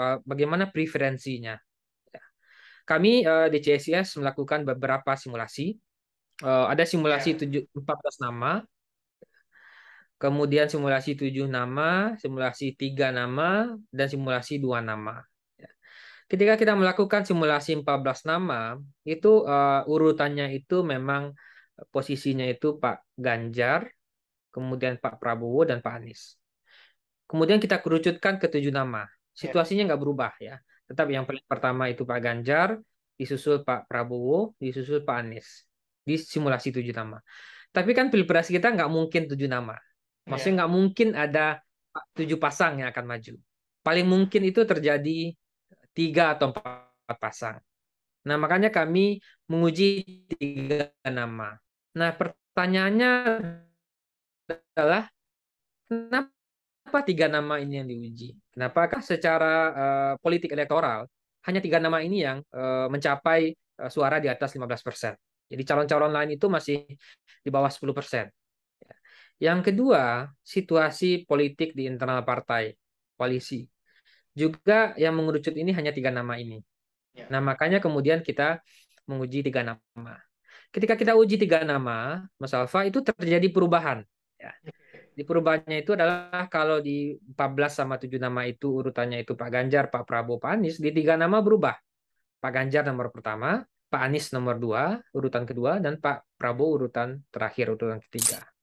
Eh, bagaimana preferensinya. Ya. Kami eh, di CSIS melakukan beberapa simulasi. Eh, ada simulasi 7, ya. 14 nama, kemudian simulasi 7 nama, simulasi 3 nama, dan simulasi 2 nama. Ya. Ketika kita melakukan simulasi 14 nama, itu urutannya itu memang posisinya itu Pak Ganjar, kemudian Pak Prabowo, dan Pak Anies. Kemudian kita kerucutkan ke tujuh nama Ya. situasinya nggak berubah ya. Tetap yang paling pertama itu Pak Ganjar, disusul Pak Prabowo, disusul Pak Anies di simulasi tujuh nama. Tapi kan pilpres kita nggak mungkin tujuh nama. Maksudnya ya. nggak mungkin ada tujuh pasang yang akan maju. Paling mungkin itu terjadi tiga atau empat pasang. Nah makanya kami menguji tiga nama. Nah pertanyaannya adalah kenapa Kenapa tiga nama ini yang diuji? Kenapakah secara uh, politik elektoral hanya tiga nama ini yang uh, mencapai uh, suara di atas 15 Jadi calon-calon lain itu masih di bawah 10 ya. Yang kedua, situasi politik di internal partai, koalisi. Juga yang mengerucut ini hanya tiga nama ini. Ya. Nah, makanya kemudian kita menguji tiga nama. Ketika kita uji tiga nama, Mas Alfa, itu terjadi perubahan. Ya. Ya. Di perubahannya itu adalah kalau di 14 sama 7 nama itu urutannya itu Pak Ganjar, Pak Prabowo, Pak Anies, di tiga nama berubah. Pak Ganjar nomor pertama, Pak Anies nomor dua, urutan kedua, dan Pak Prabowo urutan terakhir, urutan ketiga.